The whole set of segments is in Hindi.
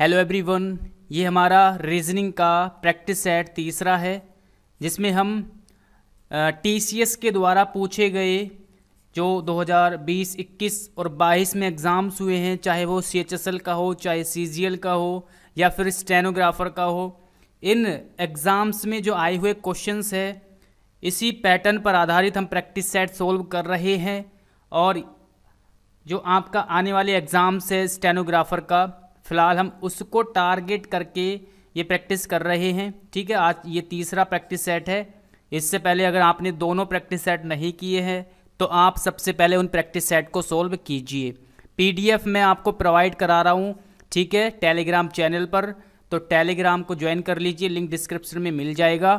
हेलो एवरीवन ये हमारा रीजनिंग का प्रैक्टिस सेट तीसरा है जिसमें हम टीसीएस के द्वारा पूछे गए जो 2020, 21 और 22 में एग्ज़ाम्स हुए हैं चाहे वो सीएचएसएल का हो चाहे सीजीएल का हो या फिर स्टेनोग्राफर का हो इन एग्ज़ाम्स में जो आए हुए क्वेश्चंस है इसी पैटर्न पर आधारित हम प्रैक्टिस सेट सोल्व कर रहे हैं और जो आपका आने वाले एग्ज़ाम्स है स्टेनोग्राफर का फ़िलहाल हम उसको टारगेट करके ये प्रैक्टिस कर रहे हैं ठीक है आज ये तीसरा प्रैक्टिस सेट है इससे पहले अगर आपने दोनों प्रैक्टिस सेट नहीं किए हैं तो आप सबसे पहले उन प्रैक्टिस सेट को सोल्व कीजिए पीडीएफ मैं आपको प्रोवाइड करा रहा हूँ ठीक है टेलीग्राम चैनल पर तो टेलीग्राम को ज्वाइन कर लीजिए लिंक डिस्क्रिप्शन में मिल जाएगा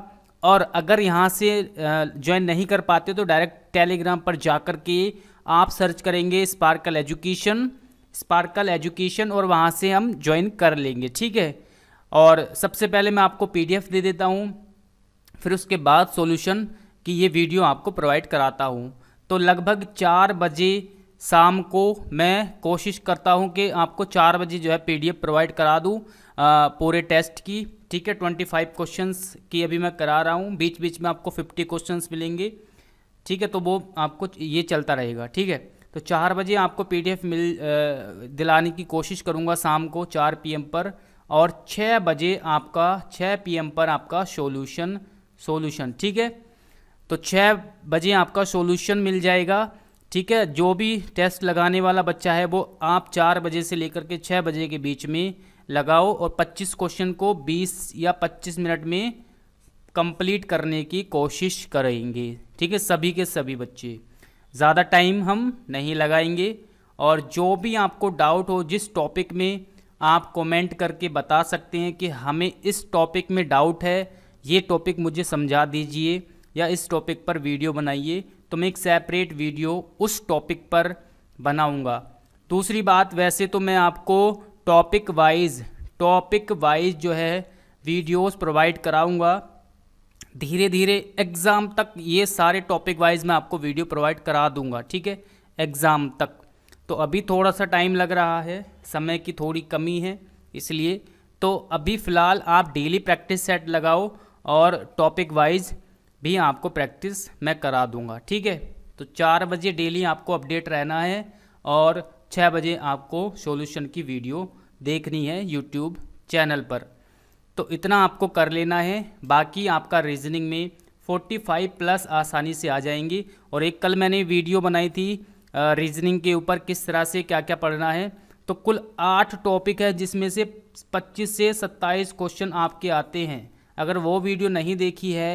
और अगर यहाँ से ज्वाइन नहीं कर पाते तो डायरेक्ट टेलीग्राम पर जा कर के आप सर्च करेंगे स्पार्कल एजुकेशन स्पार्कल एजुकेशन और वहाँ से हम ज्वाइन कर लेंगे ठीक है और सबसे पहले मैं आपको पीडीएफ दे देता हूँ फिर उसके बाद सॉल्यूशन की ये वीडियो आपको प्रोवाइड कराता हूँ तो लगभग चार बजे शाम को मैं कोशिश करता हूँ कि आपको चार बजे जो है पीडीएफ प्रोवाइड करा दूँ पूरे टेस्ट की ठीक है ट्वेंटी फाइव क्वेश्चंस की अभी मैं करा रहा हूँ बीच बीच में आपको फिफ्टी क्वेश्चन मिलेंगे ठीक है तो वो आपको ये चलता रहेगा ठीक है तो चार बजे आपको पीडीएफ मिल दिलाने की कोशिश करूँगा शाम को चार पीएम पर और छः बजे आपका छः पीएम पर आपका सॉल्यूशन सॉल्यूशन ठीक है तो छः बजे आपका सॉल्यूशन मिल जाएगा ठीक है जो भी टेस्ट लगाने वाला बच्चा है वो आप चार बजे से लेकर के छः बजे के बीच में लगाओ और पच्चीस क्वेश्चन को बीस या पच्चीस मिनट में कंप्लीट करने की कोशिश करेंगे ठीक है सभी के सभी बच्चे ज़्यादा टाइम हम नहीं लगाएंगे और जो भी आपको डाउट हो जिस टॉपिक में आप कमेंट करके बता सकते हैं कि हमें इस टॉपिक में डाउट है ये टॉपिक मुझे समझा दीजिए या इस टॉपिक पर वीडियो बनाइए तो मैं एक सेपरेट वीडियो उस टॉपिक पर बनाऊंगा दूसरी बात वैसे तो मैं आपको टॉपिक वाइज टॉपिक वाइज जो है वीडियोस प्रोवाइड कराऊंगा धीरे धीरे एग्ज़ाम तक ये सारे टॉपिक वाइज मैं आपको वीडियो प्रोवाइड करा दूंगा ठीक है एग्ज़ाम तक तो अभी थोड़ा सा टाइम लग रहा है समय की थोड़ी कमी है इसलिए तो अभी फ़िलहाल आप डेली प्रैक्टिस सेट लगाओ और टॉपिक वाइज भी आपको प्रैक्टिस मैं करा दूंगा ठीक है तो चार बजे डेली आपको अपडेट रहना है और छः बजे आपको सॉल्यूशन की वीडियो देखनी है यूट्यूब चैनल पर तो इतना आपको कर लेना है बाकी आपका रीजनिंग में 45 प्लस आसानी से आ जाएंगी और एक कल मैंने वीडियो बनाई थी रीजनिंग के ऊपर किस तरह से क्या क्या पढ़ना है तो कुल आठ टॉपिक है जिसमें से 25 से 27 क्वेश्चन आपके आते हैं अगर वो वीडियो नहीं देखी है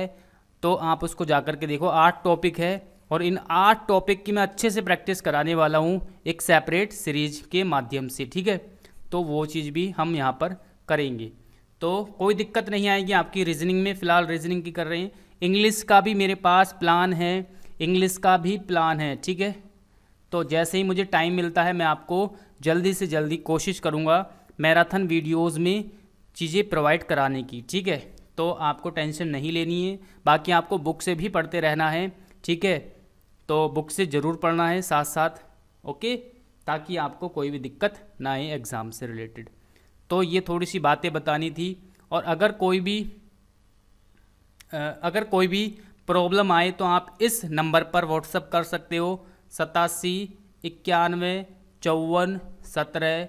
तो आप उसको जा कर के देखो आठ टॉपिक है और इन आठ टॉपिक की मैं अच्छे से प्रैक्टिस कराने वाला हूँ एक सेपरेट सीरीज के माध्यम से ठीक है तो वो चीज़ भी हम यहाँ पर करेंगे तो कोई दिक्कत नहीं आएगी आपकी रीजनिंग में फ़िलहाल रीजनिंग की कर रहे हैं इंग्लिश का भी मेरे पास प्लान है इंग्लिश का भी प्लान है ठीक है तो जैसे ही मुझे टाइम मिलता है मैं आपको जल्दी से जल्दी कोशिश करूँगा मैराथन वीडियोज़ में चीज़ें प्रोवाइड कराने की ठीक है तो आपको टेंशन नहीं लेनी है बाकी आपको बुक से भी पढ़ते रहना है ठीक है तो बुक से ज़रूर पढ़ना है साथ साथ ओके ताकि आपको कोई भी दिक्कत ना आए एग्ज़ाम से रिलेटेड तो ये थोड़ी सी बातें बतानी थी और अगर कोई भी अगर कोई भी प्रॉब्लम आए तो आप इस नंबर पर व्हाट्सअप कर सकते हो सतासी इक्यानवे चौवन सत्रह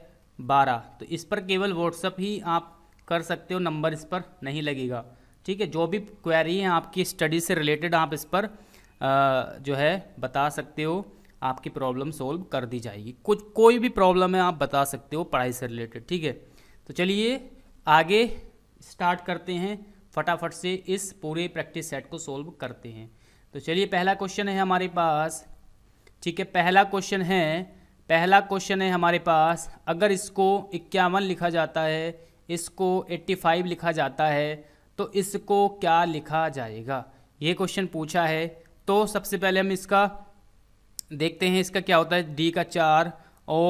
बारह तो इस पर केवल व्हाट्सअप ही आप कर सकते हो नंबर इस पर नहीं लगेगा ठीक है जो भी क्वेरी है आपकी स्टडी से रिलेटेड आप इस पर जो है बता सकते हो आपकी प्रॉब्लम सोल्व कर दी जाएगी कुछ कोई भी प्रॉब्लम है आप बता सकते हो पढ़ाई से रिलेटेड ठीक है तो चलिए आगे स्टार्ट करते हैं फटाफट से इस पूरे प्रैक्टिस सेट को सोल्व करते हैं तो चलिए पहला क्वेश्चन है हमारे पास ठीक है पहला क्वेश्चन है पहला क्वेश्चन है हमारे पास अगर इसको इक्यावन लिखा जाता है इसको 85 लिखा जाता है तो इसको क्या लिखा जाएगा ये क्वेश्चन पूछा है तो सबसे पहले हम इसका देखते हैं इसका क्या होता है डी का चार ओ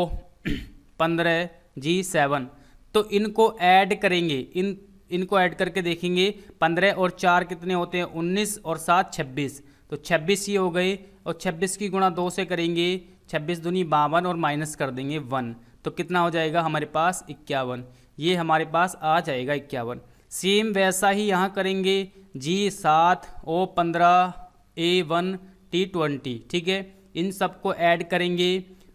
पंद्रह जी सेवन तो इनको ऐड करेंगे इन इनको ऐड करके देखेंगे पंद्रह और चार कितने होते हैं उन्नीस और सात छब्बीस तो छब्बीस ये हो गए और छब्बीस की गुणा दो से करेंगे छब्बीस दुनी बावन और माइनस कर देंगे वन तो कितना हो जाएगा हमारे पास इक्यावन ये हमारे पास आ जाएगा इक्यावन सेम वैसा ही यहाँ करेंगे जी सात ओ पंद्रह ए वन टी ट्वेंटी ठीक है इन सबको ऐड करेंगे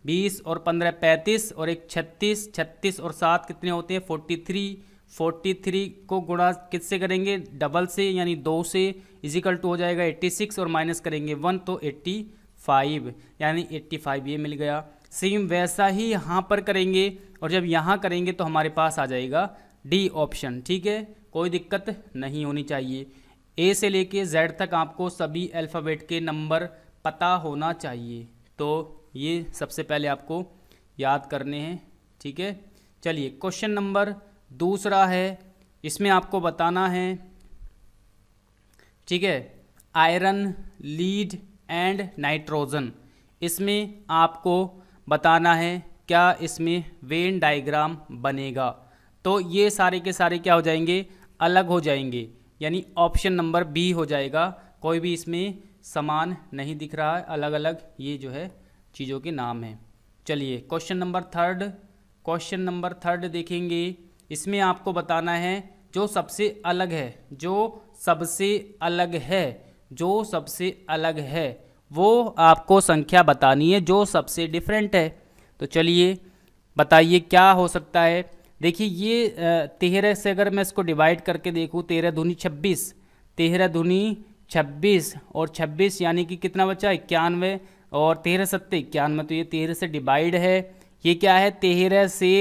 बीस और पंद्रह पैंतीस और एक छत्तीस छत्तीस और सात कितने होते हैं फोर्टी थ्री फोर्टी थ्री को गुणा किससे करेंगे डबल से यानी दो से इजिकल टू हो जाएगा एट्टी सिक्स और माइनस करेंगे वन तो एट्टी फाइव यानी एट्टी फाइव ये मिल गया सेम वैसा ही यहाँ पर करेंगे और जब यहाँ करेंगे तो हमारे पास आ जाएगा डी ऑप्शन ठीक है कोई दिक्कत नहीं होनी चाहिए ए से लेके जेड तक आपको सभी अल्फ़ाबेट के नंबर पता होना चाहिए तो ये सबसे पहले आपको याद करने हैं ठीक है चलिए क्वेश्चन नंबर दूसरा है इसमें आपको बताना है ठीक है आयरन लीड एंड नाइट्रोजन इसमें आपको बताना है क्या इसमें वेन डायग्राम बनेगा तो ये सारे के सारे क्या हो जाएंगे अलग हो जाएंगे यानी ऑप्शन नंबर बी हो जाएगा कोई भी इसमें समान नहीं दिख रहा है अलग अलग ये जो है चीज़ों के नाम हैं चलिए question number third question number third देखेंगे इसमें आपको बताना है जो सबसे अलग है जो सबसे अलग है जो सबसे अलग है वो आपको संख्या बतानी है जो सबसे डिफरेंट है तो चलिए बताइए क्या हो सकता है देखिए ये तेरह से अगर मैं इसको डिवाइड करके देखूँ तेरह धुनी छब्बीस तेरह धुनी छब्बीस और छब्बीस यानी कि कितना बचा इक्यानवे और तेरह सत्ते इक्यानवे तो ये तेरह से डिवाइड है ये क्या है तेरह से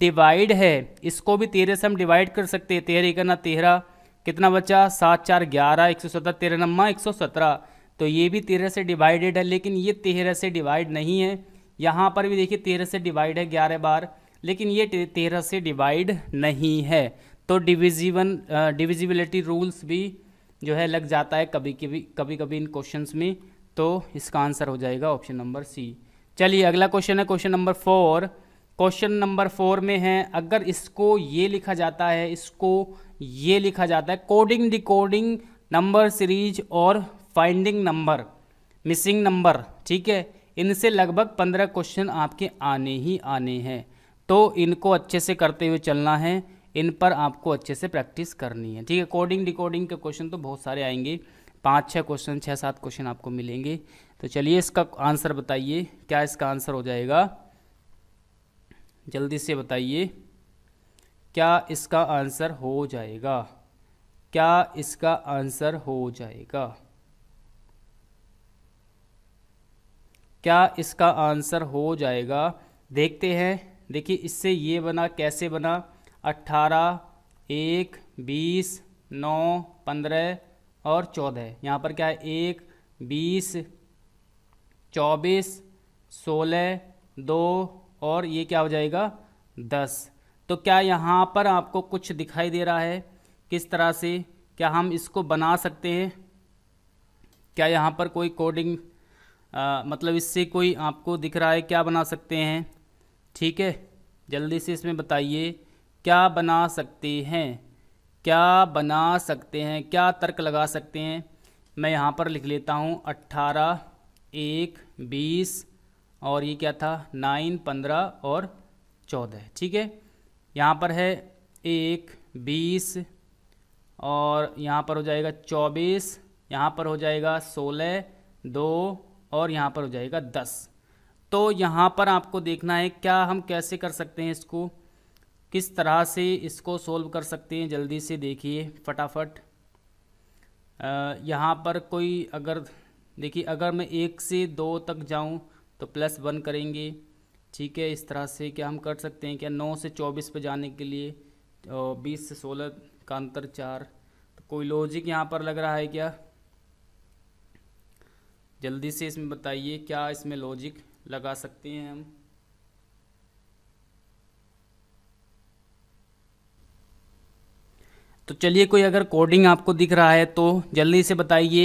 डिवाइड है इसको भी तेरह से हम डिवाइड कर सकते हैं तेरह करना तेरह कितना बचा सात चार ग्यारह एक सौ सत्रह तेरह नम्मा एक सौ सत्रह तो ये भी तेरह से डिवाइडेड है लेकिन ये तेरह से डिवाइड नहीं है यहाँ पर भी देखिए तेरह से डिवाइड है ग्यारह बार लेकिन ये तेरह से डिवाइड नहीं है तो डिविजिवन डिविजिबिलिटी रूल्स भी जो है लग जाता है कभी कभी कभी कभी इन क्वेश्चंस में तो इसका आंसर हो जाएगा ऑप्शन नंबर सी चलिए अगला क्वेश्चन है question number four question number four में है अगर इसको ये लिखा जाता है इसको ये लिखा जाता है कोडिंग डिकोडिंग नंबर सीरीज और फाइंडिंग नंबर मिसिंग नंबर ठीक है इनसे लगभग पंद्रह क्वेश्चन आपके आने ही आने हैं तो इनको अच्छे से करते हुए चलना है इन पर आपको अच्छे से प्रैक्टिस करनी है ठीक है कोडिंग डिकोडिंग के क्वेश्चन तो बहुत सारे आएंगे पाँच छः क्वेश्चन छः सात क्वेश्चन आपको मिलेंगे तो चलिए इसका आंसर बताइए क्या इसका आंसर हो जाएगा जल्दी से बताइए क्या इसका आंसर हो जाएगा क्या इसका आंसर हो जाएगा क्या इसका आंसर हो जाएगा देखते हैं देखिए इससे ये बना कैसे बना अट्ठारह एक बीस नौ पंद्रह और चौदह यहाँ पर क्या है एक बीस चौबीस सोलह दो और ये क्या हो जाएगा दस तो क्या यहाँ पर आपको कुछ दिखाई दे रहा है किस तरह से क्या हम इसको बना सकते हैं क्या यहाँ पर कोई कोडिंग आ, मतलब इससे कोई आपको दिख रहा है क्या बना सकते हैं ठीक है जल्दी से इसमें बताइए क्या बना सकते हैं क्या बना सकते हैं क्या तर्क लगा सकते हैं मैं यहाँ पर लिख लेता हूँ अट्ठारह एक बीस और ये क्या था नाइन पंद्रह और चौदह ठीक है यहाँ पर है एक बीस और यहाँ पर हो जाएगा चौबीस यहाँ पर हो जाएगा सोलह दो और यहाँ पर हो जाएगा दस तो यहाँ पर आपको देखना है क्या हम कैसे कर सकते हैं इसको किस तरह से इसको सोल्व कर सकते हैं जल्दी से देखिए फटाफट यहाँ पर कोई अगर देखिए अगर मैं एक से दो तक जाऊँ तो प्लस वन करेंगे ठीक है इस तरह से क्या हम कर सकते हैं क्या नौ से चौबीस पर जाने के लिए बीस से सोलह का अंतर चार तो कोई लॉजिक यहाँ पर लग रहा है क्या जल्दी से इसमें बताइए क्या इसमें लॉजिक लगा सकते हैं हम तो चलिए कोई अगर कोडिंग आपको दिख रहा है तो जल्दी से बताइए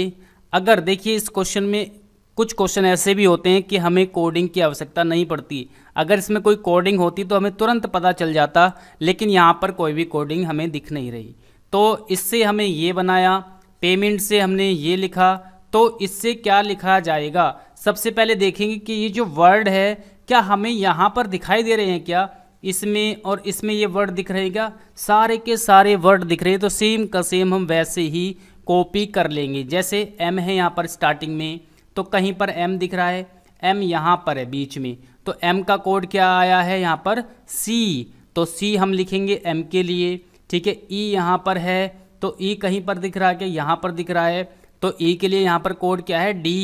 अगर देखिए इस क्वेश्चन में कुछ क्वेश्चन ऐसे भी होते हैं कि हमें कोडिंग की आवश्यकता नहीं पड़ती अगर इसमें कोई कोडिंग होती तो हमें तुरंत पता चल जाता लेकिन यहाँ पर कोई भी कोडिंग हमें दिख नहीं रही तो इससे हमें ये बनाया पेमेंट से हमने ये लिखा तो इससे क्या लिखा जाएगा सबसे पहले देखेंगे कि ये जो वर्ड है क्या हमें यहाँ पर दिखाई दे रहे हैं क्या इसमें और इसमें ये वर्ड दिख रहेगा सारे के सारे वर्ड दिख रहे हैं तो सेम का सेम हम वैसे ही कॉपी कर लेंगे जैसे एम है यहाँ पर स्टार्टिंग में तो कहीं पर एम दिख रहा है एम यहाँ पर है बीच में तो एम का कोड क्या आया है यहाँ पर सी तो सी हम लिखेंगे एम के लिए ठीक है ई e यहाँ पर है तो ई e कहीं पर दिख रहा है कि यहाँ पर दिख रहा है तो ई e के लिए यहाँ पर कोड क्या है डी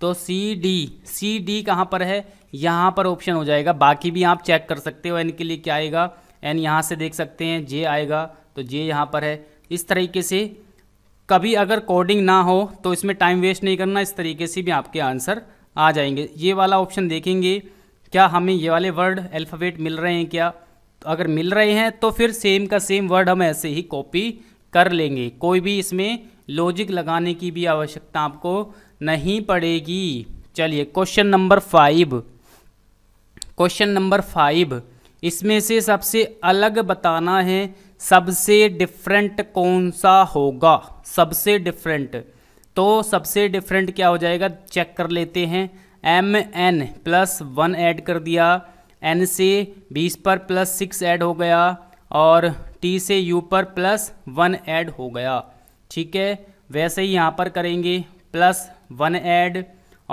तो सी डी सी डी कहाँ पर है यहाँ पर ऑप्शन हो जाएगा बाकी भी आप चेक कर सकते हो एन के लिए क्या आएगा एन यहाँ से देख सकते हैं जे आएगा तो जे यहाँ पर है इस तरीके से कभी अगर कोडिंग ना हो तो इसमें टाइम वेस्ट नहीं करना इस तरीके से भी आपके आंसर आ जाएंगे ये वाला ऑप्शन देखेंगे क्या हमें ये वाले वर्ड अल्फ़ाबेट मिल रहे हैं क्या तो अगर मिल रहे हैं तो फिर सेम का सेम वर्ड हम ऐसे ही कॉपी कर लेंगे कोई भी इसमें लॉजिक लगाने की भी आवश्यकता आपको नहीं पड़ेगी चलिए question number five question number five इसमें से सबसे अलग बताना है सबसे डिफरेंट कौन सा होगा सबसे डिफरेंट तो सबसे डिफरेंट क्या हो जाएगा चेक कर लेते हैं M N plus one add कर दिया एन से बीस पर प्लस सिक्स ऐड हो गया और टी से यू पर प्लस वन ऐड हो गया ठीक है वैसे ही यहाँ पर करेंगे प्लस वन ऐड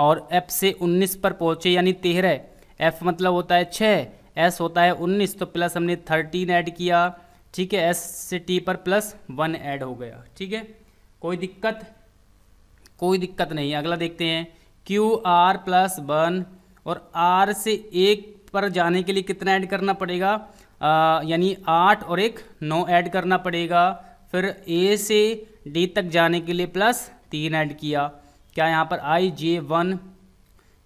और एफ से उन्नीस पर पहुँचे यानी तेरह एफ मतलब होता है छः एस होता है उन्नीस तो प्लस हमने थर्टीन ऐड किया ठीक है एस से टी पर प्लस वन ऐड हो गया ठीक है कोई दिक्कत कोई दिक्कत नहीं अगला देखते हैं क्यू आर प्लस वन और आर से एक पर जाने के लिए कितना ऐड करना पड़ेगा यानी आठ और एक नौ ऐड करना पड़ेगा फिर ए से डी तक जाने के लिए प्लस तीन ऐड किया क्या यहाँ पर आई जे वन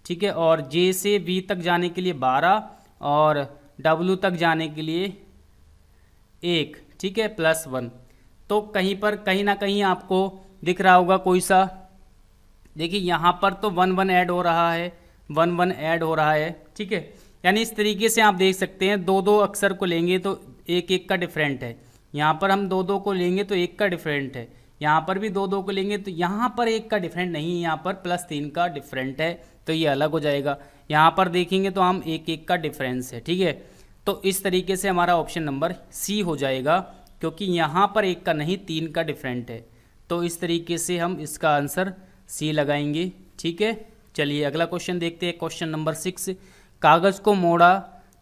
ठीक है और जे से बी तक जाने के लिए बारह और डब्लू तक जाने के लिए एक ठीक है प्लस वन तो कहीं पर कहीं ना कहीं आपको दिख रहा होगा कोई सा देखिए यहाँ पर तो वन वन ऐड हो रहा है वन वन ऐड हो रहा है ठीक है यानी इस तरीके से आप देख सकते हैं दो दो अक्षर को लेंगे तो एक एक का डिफरेंट है यहाँ पर हम दो दो को लेंगे तो एक का डिफरेंट है यहाँ पर भी दो दो को लेंगे तो यहाँ पर एक का डिफरेंट नहीं है यहाँ पर प्लस तीन का डिफरेंट है तो ये अलग हो जाएगा यहाँ पर देखेंगे तो हम एक एक का डिफरेंस है ठीक है तो इस तरीके से हमारा ऑप्शन नंबर सी हो जाएगा क्योंकि यहाँ पर एक का नहीं तीन का डिफरेंट है तो इस तरीके से हम इसका आंसर सी लगाएंगे ठीक है चलिए अगला क्वेश्चन देखते हैं क्वेश्चन नंबर सिक्स कागज़ को मोड़ा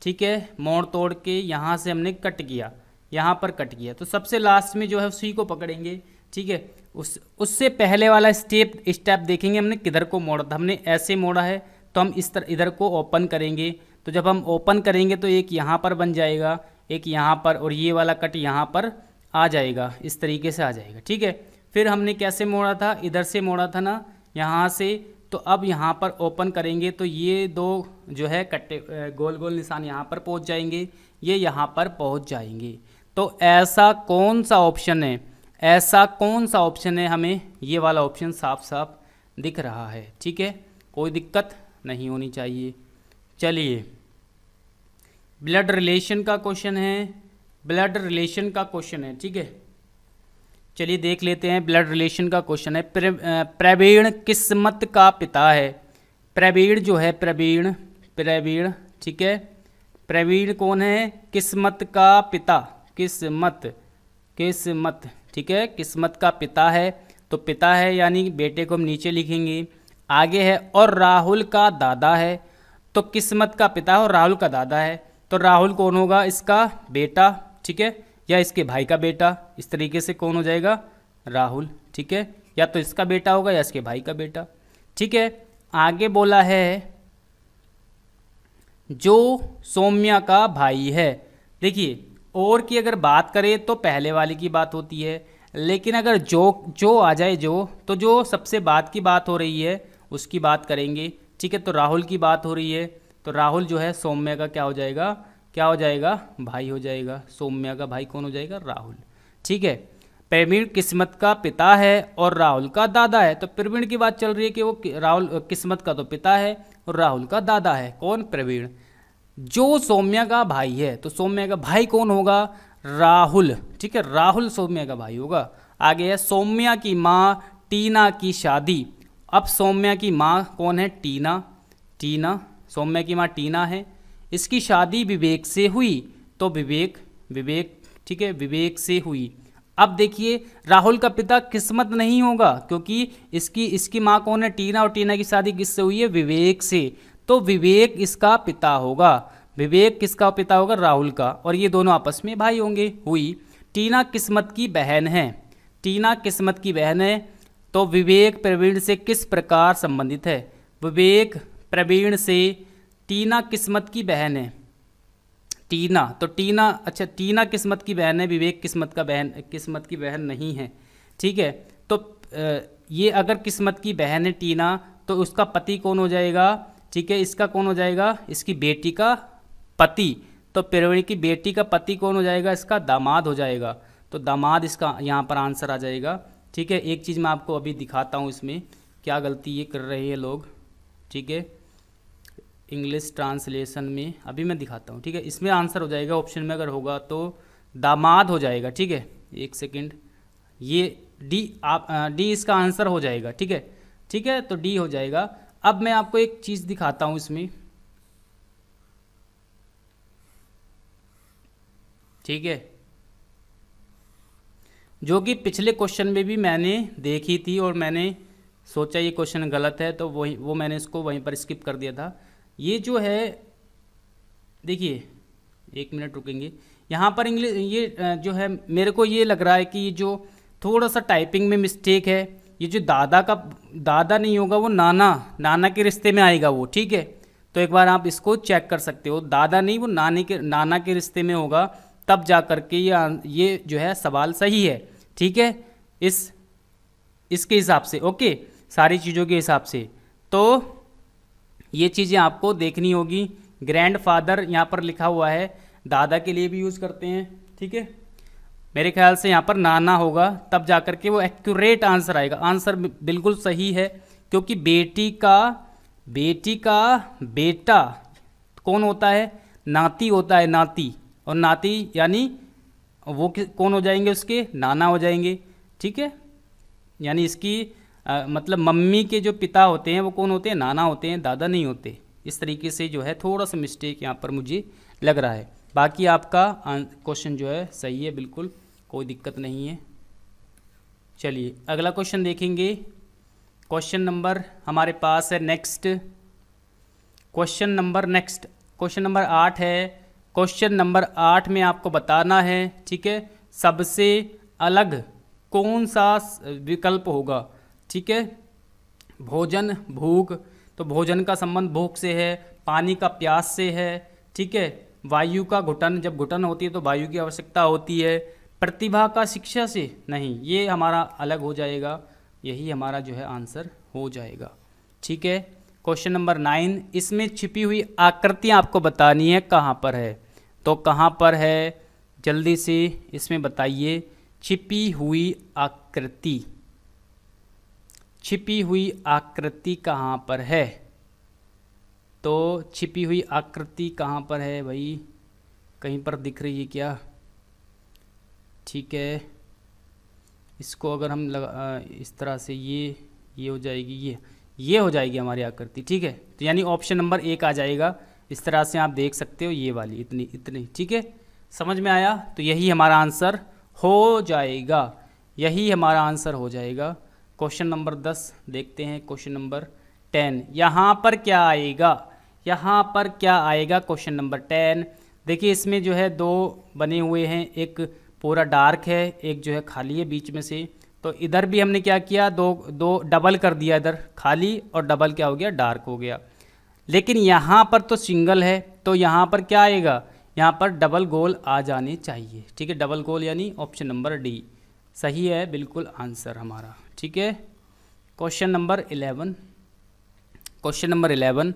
ठीक है मोड़ तोड़ के यहाँ से हमने कट किया यहाँ पर कट किया तो सबसे लास्ट में जो है सी को पकड़ेंगे ठीक है उस उससे पहले वाला स्टेप स्टेप देखेंगे हमने किधर को मोड़ा था हमने ऐसे मोड़ा है तो हम इस तरह इधर को ओपन करेंगे तो जब हम ओपन करेंगे तो एक यहाँ पर बन जाएगा एक यहाँ पर और ये वाला कट यहाँ पर आ जाएगा इस तरीके से आ जाएगा ठीक है फिर हमने कैसे मोड़ा था इधर से मोड़ा था ना यहाँ से तो अब यहाँ पर ओपन करेंगे तो ये दो जो है कट्टे गोल गोल निशान यहाँ पर पहुँच जाएंगे ये यहाँ पर पहुँच जाएंगे तो ऐसा कौन सा ऑप्शन है ऐसा कौन सा ऑप्शन है हमें ये वाला ऑप्शन साफ साफ दिख रहा है ठीक है कोई दिक्कत नहीं होनी चाहिए चलिए ब्लड रिलेशन का क्वेश्चन है ब्लड रिलेशन का क्वेश्चन है ठीक है चलिए देख लेते हैं ब्लड रिलेशन का क्वेश्चन है प्रवीण किस्मत का पिता है प्रवीण जो है प्रवीण प्रवीण ठीक है प्रवीण कौन है किस्मत का पिता किस्मत किस्मत ठीक है किस्मत का पिता है तो पिता है यानी बेटे को हम नीचे लिखेंगे आगे है और राहुल का दादा है तो किस्मत का पिता और राहुल का दादा है तो राहुल कौन होगा इसका बेटा ठीक है या इसके भाई का बेटा इस तरीके से कौन हो जाएगा राहुल ठीक है या तो इसका बेटा होगा या इसके भाई का बेटा ठीक है आगे बोला है जो सौम्या का भाई है देखिए और की अगर बात करें तो पहले वाले की बात होती है लेकिन अगर जो जो आ जाए जो तो जो सबसे बात की बात हो रही है उसकी बात करेंगे ठीक है तो राहुल की बात हो रही है तो राहुल जो है सौम्य का क्या हो जाएगा क्या हो जाएगा भाई हो जाएगा सौम्या का भाई कौन हो जाएगा राहुल ठीक है प्रवीण किस्मत का पिता है और राहुल का दादा है तो प्रवीण की बात चल रही है कि वो राहुल किस्मत का तो पिता है और राहुल का दादा है कौन प्रवीण जो सौम्या का भाई है तो सौम्या का भाई कौन होगा राहुल ठीक है राहुल सौम्या का भाई होगा आगे है सौम्या की माँ टीना की शादी अब सौम्या की माँ कौन है टीना टीना सौम्या की माँ टीना है इसकी शादी विवेक से हुई तो विवेक विवेक ठीक है विवेक से हुई अब देखिए राहुल का पिता किस्मत नहीं होगा क्योंकि इसकी इसकी माँ कौन है टीना और टीना की शादी किससे हुई है विवेक से तो विवेक इसका पिता होगा विवेक किसका पिता होगा राहुल का और ये दोनों आपस में भाई होंगे हुई टीना किस्मत की बहन है टीना किस्मत की बहन है तो विवेक प्रवीण से किस प्रकार संबंधित है विवेक प्रवीण से टीना किस्मत की बहन है टीना तो टीना अच्छा टीना किस्मत की बहन है विवेक किस्मत का बहन किस्मत की बहन नहीं है ठीक है तो ये अगर किस्मत की बहन है टीना तो उसका पति कौन हो जाएगा ठीक है इसका कौन हो जाएगा इसकी बेटी का पति तो पेरवड़ी की बेटी का पति कौन हो जाएगा इसका दामाद हो जाएगा तो दामाद इसका यहाँ पर आंसर आ जाएगा ठीक है एक चीज़ मैं आपको अभी दिखाता हूँ इसमें क्या गलती ये कर रहे हैं लोग ठीक है इंग्लिश ट्रांसलेशन में अभी मैं दिखाता हूँ ठीक है इसमें आंसर हो जाएगा ऑप्शन में अगर होगा तो दामाद हो जाएगा ठीक है एक सेकेंड ये डी आप डी इसका आंसर हो जाएगा ठीक है ठीक है तो डी हो जाएगा अब मैं आपको एक चीज़ दिखाता हूँ इसमें ठीक है जो कि पिछले क्वेश्चन में भी मैंने देखी थी और मैंने सोचा ये क्वेश्चन गलत है तो वही वो मैंने इसको वहीं पर स्किप कर दिया था ये जो है देखिए एक मिनट रुकेंगे यहाँ पर इंग्लिश ये जो है मेरे को ये लग रहा है कि जो थोड़ा सा टाइपिंग में मिस्टेक है ये जो दादा का दादा नहीं होगा वो नाना नाना के रिश्ते में आएगा वो ठीक है तो एक बार आप इसको चेक कर सकते हो दादा नहीं वो नानी के नाना के रिश्ते में होगा तब जा कर के ये ये जो है सवाल सही है ठीक है इस इसके हिसाब से ओके सारी चीज़ों के हिसाब से तो ये चीज़ें आपको देखनी होगी ग्रैंड फादर यहाँ पर लिखा हुआ है दादा के लिए भी यूज़ करते हैं ठीक है मेरे ख्याल से यहाँ पर नाना होगा तब जा कर के वो एक्यूरेट आंसर आएगा आंसर बिल्कुल सही है क्योंकि बेटी का बेटी का बेटा कौन होता है नाती होता है नाती और नाती यानी वो कौन हो जाएंगे उसके नाना हो जाएंगे ठीक है यानी इसकी आ, मतलब मम्मी के जो पिता होते हैं वो कौन होते हैं नाना होते हैं दादा नहीं होते इस तरीके से जो है थोड़ा सा मिस्टेक यहाँ पर मुझे लग रहा है बाकी आपका क्वेश्चन जो है सही है बिल्कुल कोई दिक्कत नहीं है चलिए अगला क्वेश्चन देखेंगे क्वेश्चन नंबर हमारे पास है next question number next question number आठ है क्वेश्चन नंबर आठ में आपको बताना है ठीक है सबसे अलग कौन सा विकल्प होगा ठीक है भोजन भूख तो भोजन का संबंध भूख से है पानी का प्यास से है ठीक है वायु का घुटन जब घुटन होती है तो वायु की आवश्यकता होती है प्रतिभा का शिक्षा से नहीं ये हमारा अलग हो जाएगा यही हमारा जो है आंसर हो जाएगा ठीक है क्वेश्चन नंबर नाइन इसमें छिपी हुई आकृतियाँ आपको बतानी है कहाँ पर है तो कहाँ पर है जल्दी से इसमें बताइए छिपी हुई आकृति छिपी हुई आकृति कहाँ पर है तो छिपी हुई आकृति कहाँ पर है भाई कहीं पर दिख रही है क्या ठीक है इसको अगर हम लगा इस तरह से ये ये हो जाएगी ये ये हो जाएगी हमारी आकृति ठीक है तो यानी ऑप्शन नंबर एक आ जाएगा इस तरह से आप देख सकते हो ये वाली इतनी इतनी ठीक है समझ में आया तो यही हमारा आंसर हो जाएगा यही हमारा आंसर हो जाएगा क्वेश्चन नंबर दस देखते हैं क्वेश्चन नंबर टेन यहाँ पर क्या आएगा यहाँ पर क्या आएगा क्वेश्चन नंबर टेन देखिए इसमें जो है दो बने हुए हैं एक पूरा डार्क है एक जो है खाली है बीच में से तो इधर भी हमने क्या किया दो दो डबल कर दिया इधर खाली और डबल क्या हो गया डार्क हो गया लेकिन यहाँ पर तो सिंगल है तो यहाँ पर क्या आएगा यहाँ पर डबल गोल आ जाने चाहिए ठीक है डबल गोल यानी ऑप्शन नंबर डी सही है बिल्कुल आंसर हमारा ठीक है question number eleven question number eleven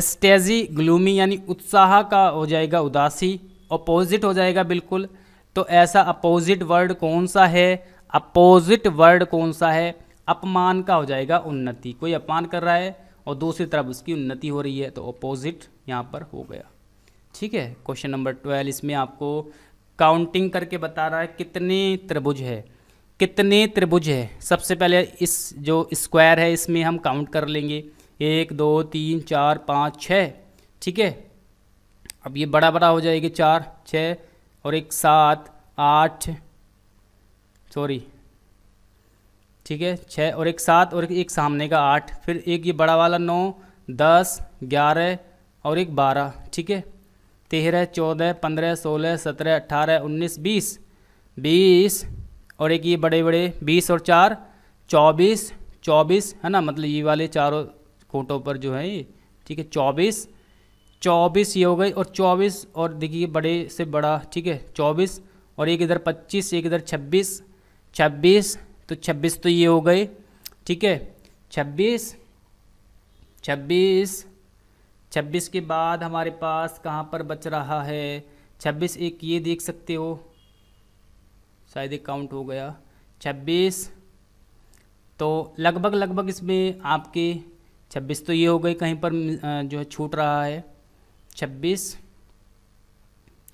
ecstasy gloomy यानी उत्साह का हो जाएगा उदासी अपोजिट हो जाएगा बिल्कुल तो ऐसा अपोजिट वर्ड कौन सा है अपोजिट वर्ड कौन सा है अपमान का हो जाएगा उन्नति कोई अपमान कर रहा है और दूसरी तरफ उसकी उन्नति हो रही है तो अपोजिट यहाँ पर हो गया ठीक है क्वेश्चन नंबर ट्वेल्व इसमें आपको काउंटिंग करके बता रहा है कितने त्रिभुज है कितने त्रिभुज है सबसे पहले इस जो स्क्वायर है इसमें हम काउंट कर लेंगे एक दो तीन चार पाँच छः ठीक है अब ये बड़ा बड़ा हो जाएगी चार छः और एक सात आठ सॉरी ठीक है छः और एक सात और एक सामने का आठ फिर एक ये बड़ा वाला नौ दस ग्यारह और एक बारह ठीक है तेरह चौदह पंद्रह सोलह सत्रह अट्ठारह उन्नीस बीस बीस और एक ये बड़े बड़े बीस और चार चौबीस चौबीस है ना मतलब ये वाले चारों कोटों पर जो है ये ठीक है चौबीस चौबीस ये हो गई और चौबीस और देखिए बड़े से बड़ा ठीक है चौबीस और एक इधर पच्चीस एक इधर छब्बीस छब्बीस तो छब्बीस तो ये हो गए ठीक है छब्बीस छब्बीस छब्बीस के बाद हमारे पास कहाँ पर बच रहा है छब्बीस एक ये देख सकते हो शायद एक काउंट हो गया छब्बीस तो लगभग लगभग इसमें आपके छब्बीस तो ये हो गई कहीं पर जो है छूट रहा है छब्बीस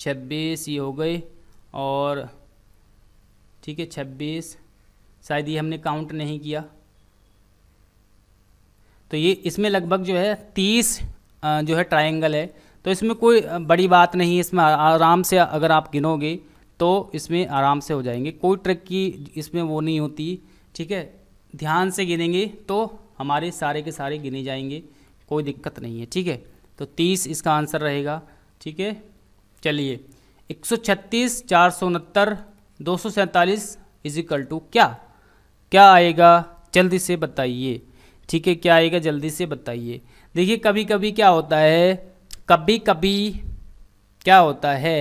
छब्बीस ये हो गई और ठीक है छब्बीस शायद ये हमने काउंट नहीं किया तो ये इसमें लगभग जो है तीस जो है ट्रायंगल है तो इसमें कोई बड़ी बात नहीं है इसमें आराम से अगर आप गिनोगे तो इसमें आराम से हो जाएंगे कोई ट्रिक की इसमें वो नहीं होती ठीक है ध्यान से गिनेंगे तो हमारे सारे के सारे गिने जाएंगे कोई दिक्कत नहीं है ठीक है तो तीस इसका आंसर रहेगा ठीक है चलिए एक सौ छत्तीस चार सौ उनहत्तर दो सौ सैंतालीस इजिकल टू क्या क्या आएगा जल्दी से बताइए ठीक है क्या आएगा जल्दी से बताइए देखिए कभी कभी क्या होता है कभी कभी क्या होता है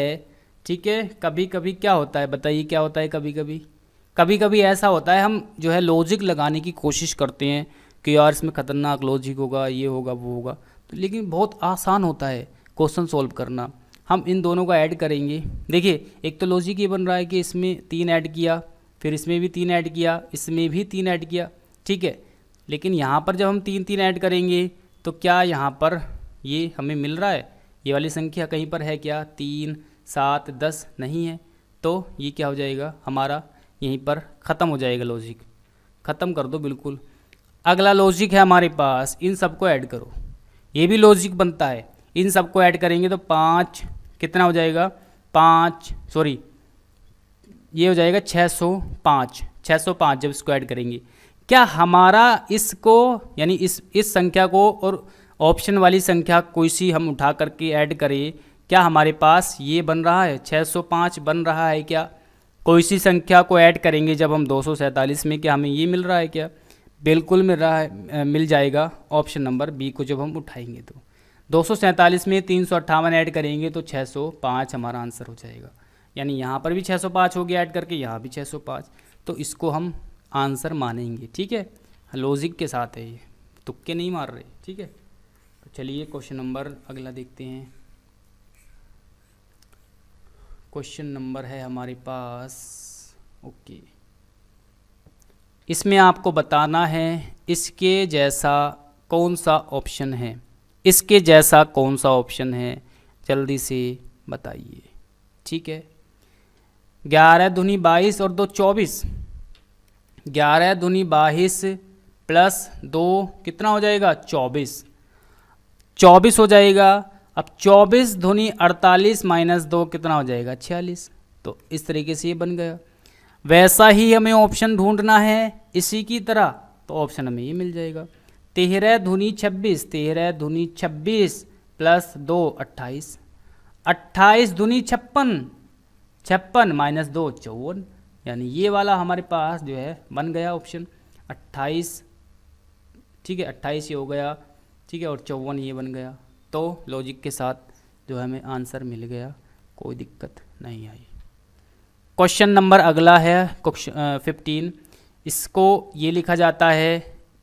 ठीक है कभी कभी क्या होता है बताइए क्या होता है कभी कभी कभी कभी ऐसा होता है हम जो है लॉजिक लगाने की कोशिश करते हैं कि यार इसमें ख़तरनाक लॉजिक होगा ये होगा वो होगा लेकिन बहुत आसान होता है क्वेश्चन सॉल्व करना हम इन दोनों का ऐड करेंगे देखिए एक तो लॉजिक ये बन रहा है कि इसमें तीन ऐड किया फिर इसमें भी तीन ऐड किया इसमें भी तीन ऐड किया ठीक है लेकिन यहाँ पर जब हम तीन तीन ऐड करेंगे तो क्या यहाँ पर ये हमें मिल रहा है ये वाली संख्या कहीं पर है क्या तीन सात दस नहीं है तो ये क्या हो जाएगा हमारा यहीं पर ख़त्म हो जाएगा लॉजिक ख़त्म कर दो बिल्कुल अगला लॉजिक है हमारे पास इन सबको ऐड करो ये भी लॉजिक बनता है इन सबको ऐड करेंगे तो पाँच कितना हो जाएगा पाँच सॉरी ये हो जाएगा छः सौ पाँच छः सौ पाँच जब इसको ऐड करेंगे क्या हमारा इसको यानी इस इस संख्या को और ऑप्शन वाली संख्या कोई सी हम उठा करके ऐड करें क्या हमारे पास ये बन रहा है 605 बन रहा है क्या कोई सी संख्या को ऐड करेंगे जब हम दो में क्या हमें ये मिल रहा है क्या बिल्कुल मिल रहा है मिल जाएगा ऑप्शन नंबर बी को जब हम उठाएंगे तो दो में तीन ऐड करेंगे तो 605 हमारा आंसर हो जाएगा यानी यहाँ पर भी 605 हो गया ऐड करके यहाँ भी 605 तो इसको हम आंसर मानेंगे ठीक है लॉजिक के साथ है ये तुक्के नहीं मार रहे ठीक है तो चलिए क्वेश्चन नंबर अगला देखते हैं क्वेश्चन नंबर है हमारे पास ओके इसमें आपको बताना है इसके जैसा कौन सा ऑप्शन है इसके जैसा कौन सा ऑप्शन है जल्दी से बताइए ठीक है ग्यारह धुनी बाईस और दो चौबीस ग्यारह धुनी बाईस प्लस दो कितना हो जाएगा चौबीस चौबीस हो जाएगा अब चौबीस धुनी अड़तालीस माइनस दो कितना हो जाएगा छियालीस तो इस तरीके से ये बन गया वैसा ही हमें ऑप्शन ढूंढना है इसी की तरह तो ऑप्शन हमें ये मिल जाएगा तेरह धुनी छब्बीस तेरह धुनी छब्बीस प्लस दो अट्ठाईस अट्ठाईस धुनी छप्पन छप्पन माइनस दो चौवन यानी ये वाला हमारे पास जो है बन गया ऑप्शन अट्ठाईस ठीक है अट्ठाईस ये हो गया ठीक है और चौवन ये बन गया तो लॉजिक के साथ जो हमें आंसर मिल गया कोई दिक्कत नहीं आई क्वेश्चन नंबर अगला है फिफ्टीन इसको ये लिखा जाता है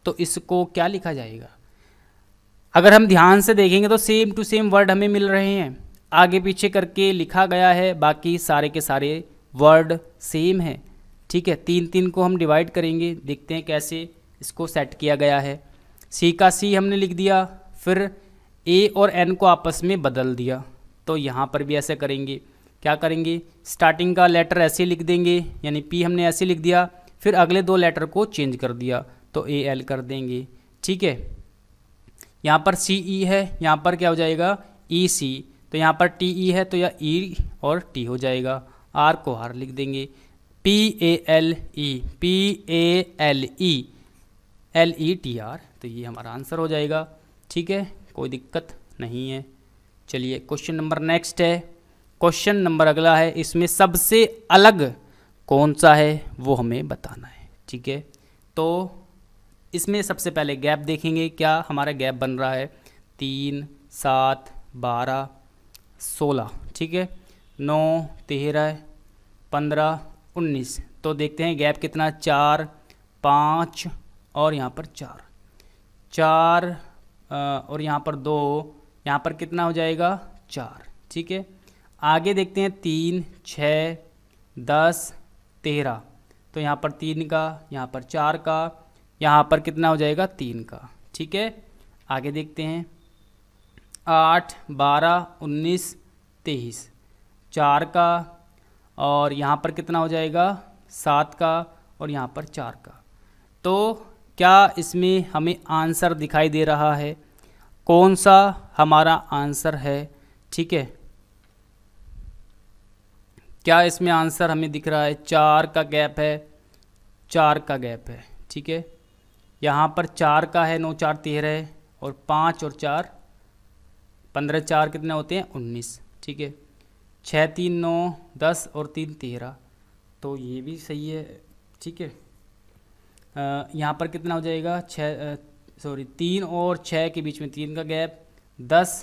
तो इसको क्या लिखा जाएगा अगर हम ध्यान से देखेंगे तो सेम टू सेम वर्ड हमें मिल रहे हैं आगे पीछे करके लिखा गया है बाकी सारे के सारे वर्ड सेम है ठीक है तीन तीन को हम डिवाइड करेंगे देखते हैं कैसे इसको सेट किया गया है सी का सी हमने लिख दिया फिर ए और एन को आपस में बदल दिया तो यहाँ पर भी ऐसे करेंगे क्या करेंगे स्टार्टिंग का लेटर ऐसे लिख देंगे यानी पी हमने ऐसे लिख दिया फिर अगले दो लेटर को चेंज कर दिया तो ए एल कर देंगे ठीक है यहाँ पर सी ई e है यहाँ पर क्या हो जाएगा ई e, सी तो यहाँ पर टी ई e है तो यह ई और टी हो जाएगा आर को आर लिख देंगे P A L E P A L E L E T R तो ये हमारा आंसर हो जाएगा ठीक है कोई दिक्कत नहीं है चलिए क्वेश्चन नंबर नेक्स्ट है क्वेश्चन नंबर अगला है इसमें सबसे अलग कौन सा है वो हमें बताना है ठीक है तो इसमें सबसे पहले गैप देखेंगे क्या हमारा गैप बन रहा है तीन सात बारह सोलह ठीक है नौ तेरह पंद्रह उन्नीस तो देखते हैं गैप कितना चार पाँच और यहाँ पर चार चार और यहाँ पर दो यहाँ पर कितना हो जाएगा चार ठीक है आगे देखते हैं तीन छः दस तेरह तो यहाँ पर तीन का यहाँ पर चार का यहाँ पर कितना हो जाएगा तीन का ठीक है आगे देखते हैं आठ बारह उन्नीस तेईस चार का और यहाँ पर कितना हो जाएगा सात का और यहाँ पर चार का तो क्या इसमें हमें आंसर दिखाई दे रहा है कौन सा हमारा आंसर है ठीक है क्या इसमें आंसर हमें दिख रहा है चार का गैप है चार का गैप है ठीक है यहाँ पर चार का है नौ चार तेरह है और पाँच और चार पंद्रह चार कितने होते हैं उन्नीस ठीक है छः तीन नौ दस और तीन तेरह तो ये भी सही है ठीक है यहाँ पर कितना हो जाएगा छः सॉरी तीन और छः के बीच में तीन का गैप दस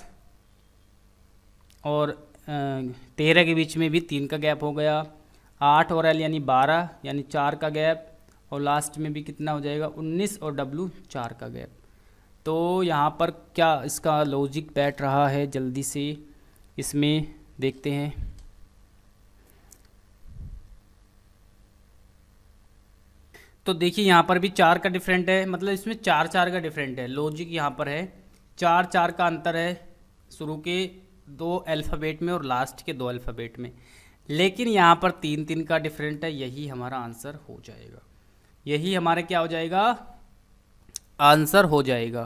और तेरह के बीच में भी तीन का गैप हो गया आठ और एल यानी बारह यानी चार का गैप और लास्ट में भी कितना हो जाएगा उन्नीस और डब्लू चार का गैप तो यहाँ पर क्या इसका लॉजिक बैठ रहा है जल्दी से इसमें देखते हैं तो देखिए यहाँ पर भी चार का डिफरेंट है मतलब इसमें चार चार का डिफरेंट है लॉजिक यहाँ पर है चार चार का अंतर है शुरू के दो अल्फ़ाबेट में और लास्ट के दो अल्फ़ाबेट में लेकिन यहाँ पर तीन तीन का डिफरेंट है यही हमारा आंसर हो जाएगा यही हमारा क्या हो जाएगा आंसर हो जाएगा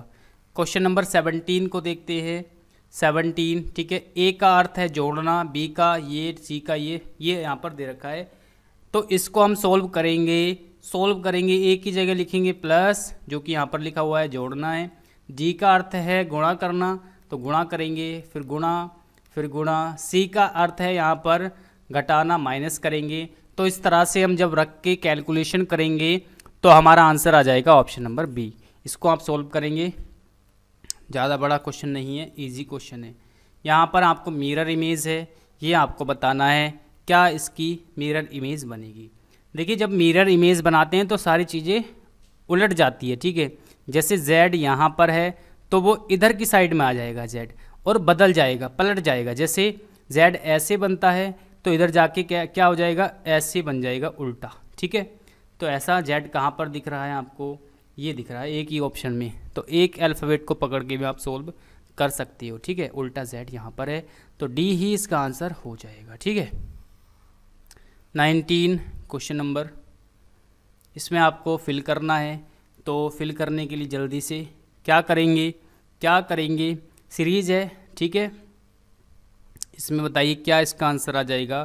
क्वेश्चन नंबर सेवनटीन को देखते हैं सेवनटीन ठीक है ए का अर्थ है जोड़ना बी का ये सी का ये ये यहाँ पर दे रखा है तो इसको हम सोल्व करेंगे सोल्व करेंगे ए की जगह लिखेंगे प्लस जो कि यहाँ पर लिखा हुआ है जोड़ना है जी का अर्थ है गुणा करना तो गुणा करेंगे फिर गुणा फिर गुणा सी का अर्थ है यहाँ पर घटाना माइनस करेंगे तो इस तरह से हम जब रख के कैलकुलेशन करेंगे तो हमारा आंसर आ जाएगा ऑप्शन नंबर बी इसको आप सोल्व करेंगे ज़्यादा बड़ा क्वेश्चन नहीं है इजी क्वेश्चन है यहाँ पर आपको मिरर इमेज है ये आपको बताना है क्या इसकी मिरर इमेज बनेगी देखिए जब मिरर इमेज बनाते हैं तो सारी चीज़ें उलट जाती है ठीक है जैसे जेड यहाँ पर है तो वो इधर की साइड में आ जाएगा जेड और बदल जाएगा पलट जाएगा जैसे जेड ऐसे बनता है तो इधर जाके क्या क्या हो जाएगा ऐसे बन जाएगा उल्टा ठीक है तो ऐसा जेड कहाँ पर दिख रहा है आपको ये दिख रहा है एक ही ऑप्शन में तो एक अल्फ़ाबेट को पकड़ के भी आप सोल्व कर सकती हो ठीक है उल्टा जेड यहाँ पर है तो डी ही इसका आंसर हो जाएगा ठीक है नाइनटीन क्वेश्चन नंबर इसमें आपको फिल करना है तो फिल करने के लिए जल्दी से क्या करेंगे क्या करेंगे सीरीज है ठीक है इसमें बताइए क्या इसका आंसर आ जाएगा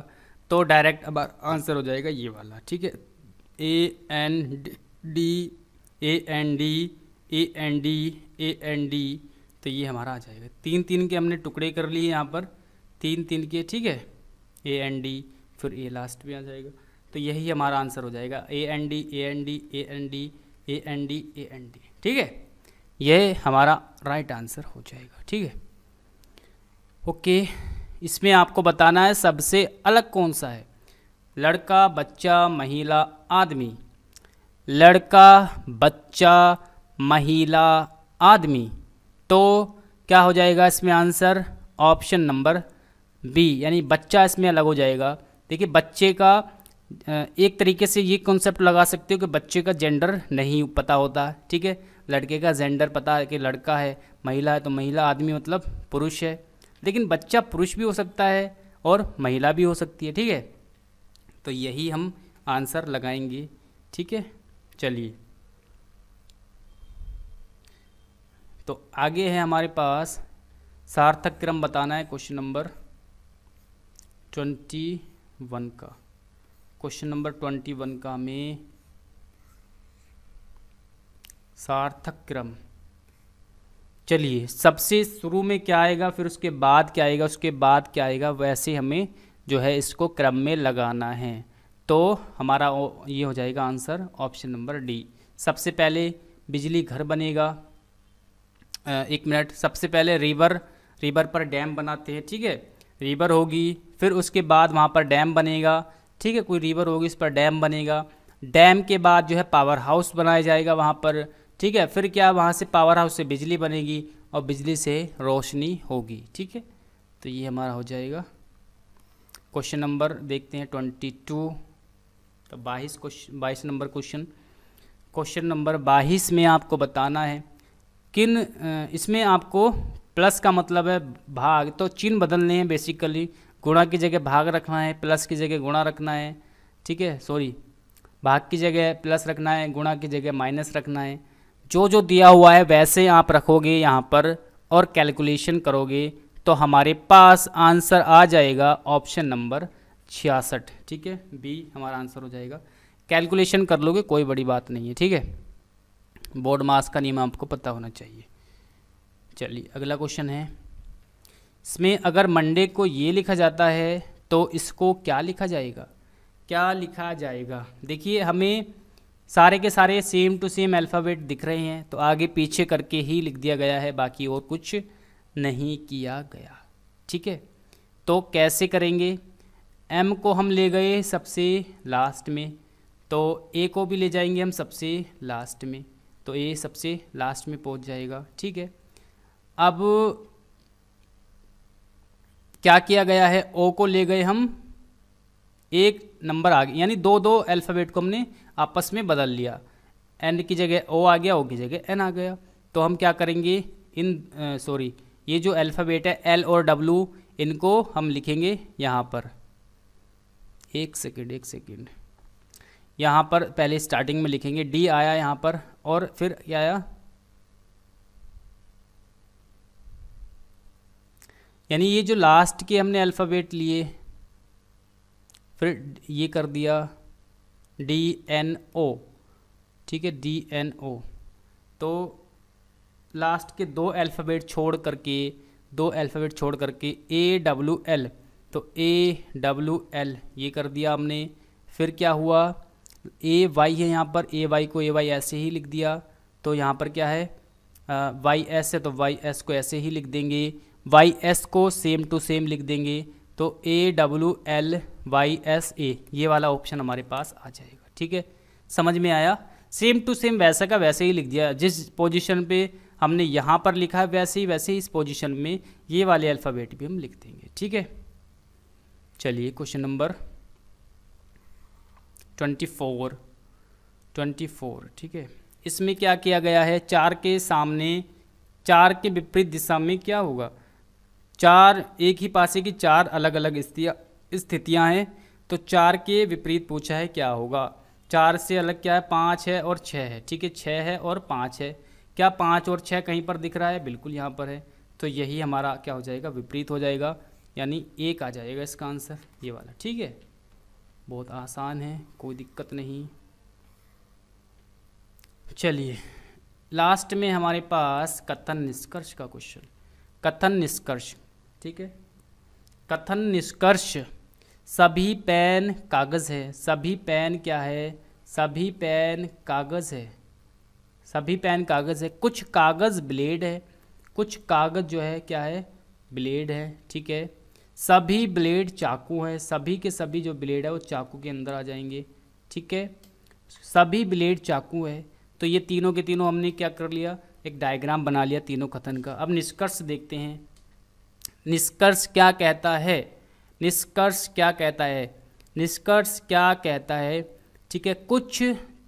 तो डायरेक्ट अब आंसर हो जाएगा ये वाला ठीक है A N D A N D A N D A N D तो ये हमारा आ जाएगा तीन तीन के हमने टुकड़े कर लिए यहाँ पर तीन तीन के ठीक है ए एन डी फिर ए लास्ट में आ जाएगा तो यही हमारा आंसर हो जाएगा A N D A N D A N D A N D A N D ठीक है ये हमारा राइट आंसर हो जाएगा ठीक है ओके इसमें आपको बताना है सबसे अलग कौन सा है लड़का बच्चा महिला आदमी लड़का बच्चा महिला आदमी तो क्या हो जाएगा इसमें आंसर ऑप्शन नंबर बी यानी बच्चा इसमें अलग हो जाएगा देखिए बच्चे का एक तरीके से ये कॉन्सेप्ट लगा सकते हो कि बच्चे का जेंडर नहीं पता होता ठीक है लड़के का जेंडर पता है कि लड़का है महिला है तो महिला आदमी मतलब पुरुष है लेकिन बच्चा पुरुष भी हो सकता है और महिला भी हो सकती है ठीक है तो यही हम आंसर लगाएंगे ठीक है चलिए तो आगे है हमारे पास सार्थक क्रम बताना है क्वेश्चन नंबर ट्वेंटी वन का क्वेश्चन नंबर ट्वेंटी वन का हमें सार्थक क्रम चलिए सबसे शुरू में क्या आएगा फिर उसके बाद क्या आएगा उसके बाद क्या आएगा वैसे हमें जो है इसको क्रम में लगाना है तो हमारा ये हो जाएगा आंसर ऑप्शन नंबर डी सबसे पहले बिजली घर बनेगा एक मिनट सबसे पहले रिवर रिवर पर डैम बनाते हैं ठीक है रिवर होगी फिर उसके बाद वहाँ पर डैम बनेगा ठीक है कोई रिवर होगी इस पर डैम बनेगा डैम के बाद जो है पावर हाउस बनाया जाएगा वहाँ पर ठीक है फिर क्या वहाँ से पावर हाउस से बिजली बनेगी और बिजली से रोशनी होगी ठीक है तो ये हमारा हो जाएगा क्वेश्चन नंबर देखते हैं ट्वेंटी टू तो बाईस क्वेश्चन बाईस नंबर क्वेश्चन क्वेश्चन नंबर बाईस में आपको बताना है किन इसमें आपको प्लस का मतलब है भाग तो चिन्ह बदलने हैं बेसिकली गुणा की जगह भाग रखना है प्लस की जगह गुणा रखना है ठीक है सॉरी भाग की जगह प्लस रखना है गुणा की जगह माइनस रखना है जो जो दिया हुआ है वैसे आप रखोगे यहाँ पर और कैलकुलेशन करोगे तो हमारे पास आंसर आ जाएगा ऑप्शन नंबर छियासठ ठीक है बी हमारा आंसर हो जाएगा कैलकुलेशन कर लोगे कोई बड़ी बात नहीं है ठीक है बोर्ड मास का नियम आपको पता होना चाहिए चलिए अगला क्वेश्चन है इसमें अगर मंडे को ये लिखा जाता है तो इसको क्या लिखा जाएगा क्या लिखा जाएगा देखिए हमें सारे के सारे सेम टू सेम अल्फ़ाबेट दिख रहे हैं तो आगे पीछे करके ही लिख दिया गया है बाकी और कुछ नहीं किया गया ठीक है तो कैसे करेंगे एम को हम ले गए सबसे लास्ट में तो ए को भी ले जाएंगे हम सबसे लास्ट में तो ए सबसे लास्ट में पहुंच जाएगा ठीक है अब क्या किया गया है ओ को ले गए हम एक नंबर आगे यानी दो दो अल्फ़ाबेट को हमने आपस में बदल लिया एन की जगह ओ आ गया ओ की जगह एन आ गया तो हम क्या करेंगे इन सॉरी ये जो अल्फ़ाबेट है एल और डब्लू इनको हम लिखेंगे यहाँ पर एक सेकेंड एक सेकेंड यहाँ पर पहले स्टार्टिंग में लिखेंगे डी आया यहाँ पर और फिर क्या आया यानी ये जो लास्ट के हमने अल्फ़ाबेट लिए फिर ये कर दिया डी एन ओ ठीक है डी एन ओ तो लास्ट के दो अल्फ़ाबेट छोड़ करके दो अल्फ़ाबेट छोड़ करके ए डब्ल्यू एल तो ए डब्ल्यू एल ये कर दिया हमने फिर क्या हुआ ए वाई है यहाँ पर ए वाई को ए वाई ऐसे ही लिख दिया तो यहाँ पर क्या है वाई एस है तो वाई एस को ऐसे ही लिख देंगे वाई एस को सेम टू सेम लिख देंगे तो A W L Y S A ये वाला ऑप्शन हमारे पास आ जाएगा ठीक है समझ में आया सेम टू सेम वैसा का वैसे ही लिख दिया जिस पोजिशन पर हमने यहाँ पर लिखा है वैसे ही वैसे ही इस पोजिशन में ये वाले अल्फ़ाबेट भी हम लिख देंगे ठीक है चलिए question number twenty four twenty four ठीक है इसमें क्या किया गया है चार के सामने चार के विपरीत दिशा में क्या होगा चार एक ही पासे की चार अलग अलग स्थितियाँ स्थितियाँ हैं तो चार के विपरीत पूछा है क्या होगा चार से अलग क्या है पाँच है और छः है ठीक है छः है और पाँच है क्या पाँच और छः कहीं पर दिख रहा है बिल्कुल यहाँ पर है तो यही हमारा क्या हो जाएगा विपरीत हो जाएगा यानी एक आ जाएगा इसका आंसर ये वाला ठीक है बहुत आसान है कोई दिक्कत नहीं चलिए लास्ट में हमारे पास कथन निष्कर्ष का क्वेश्चन कथन निष्कर्ष ठीक है कथन निष्कर्ष सभी पेन कागज़ है सभी पेन क्या है सभी पेन कागज़ है सभी पेन कागज़ है कुछ कागज़ ब्लेड है कुछ कागज़ जो है क्या है ब्लेड है ठीक है सभी ब्लेड चाकू हैं सभी के सभी जो ब्लेड है वो चाकू के अंदर आ जाएंगे ठीक है सभी ब्लेड चाकू है तो ये तीनों के तीनों हमने क्या कर लिया एक डायग्राम बना लिया तीनों कथन का अब निष्कर्ष देखते हैं निष्कर्ष क्या कहता है निष्कर्ष क्या कहता है निष्कर्ष क्या कहता है ठीक है कुछ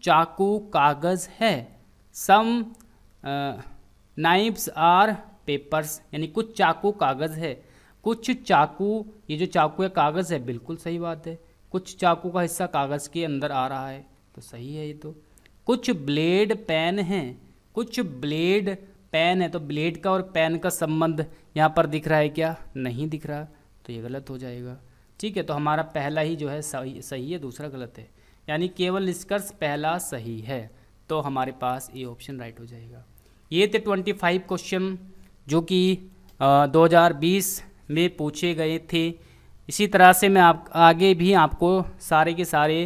चाकू कागज़ है सम नाइब्स आर पेपर्स यानी कुछ चाकू कागज़ है कुछ चाकू ये जो चाकू है कागज़ है बिल्कुल सही बात है कुछ चाकू का हिस्सा कागज़ के अंदर आ रहा है तो सही है ये तो कुछ ब्लेड पेन हैं कुछ ब्लेड पेन है तो ब्लेड का और पेन का संबंध यहाँ पर दिख रहा है क्या नहीं दिख रहा तो ये गलत हो जाएगा ठीक है तो हमारा पहला ही जो है सही सही है दूसरा गलत है यानी केवल निष्कर्ष पहला सही है तो हमारे पास ये ऑप्शन राइट हो जाएगा ये थे ट्वेंटी फाइव क्वेश्चन जो कि दो हज़ार बीस में पूछे गए थे इसी तरह से मैं आप आगे भी आपको सारे के सारे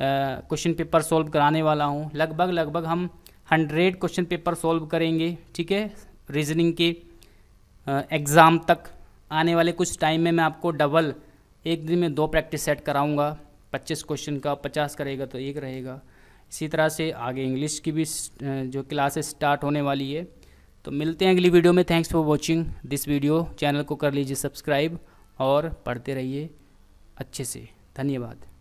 क्वेश्चन पेपर सॉल्व कराने वाला हूँ लगभग लगभग हम हंड्रेड क्वेश्चन पेपर सॉल्व करेंगे ठीक है रीजनिंग के एग्ज़ाम तक आने वाले कुछ टाइम में मैं आपको डबल एक दिन में दो प्रैक्टिस सेट कराऊंगा पच्चीस क्वेश्चन का पचास करेगा तो एक रहेगा इसी तरह से आगे इंग्लिश की भी जो क्लासेस स्टार्ट होने वाली है तो मिलते हैं अगली वीडियो में thanks for watching this video channel को कर लीजिए सब्सक्राइब और पढ़ते रहिए अच्छे से धन्यवाद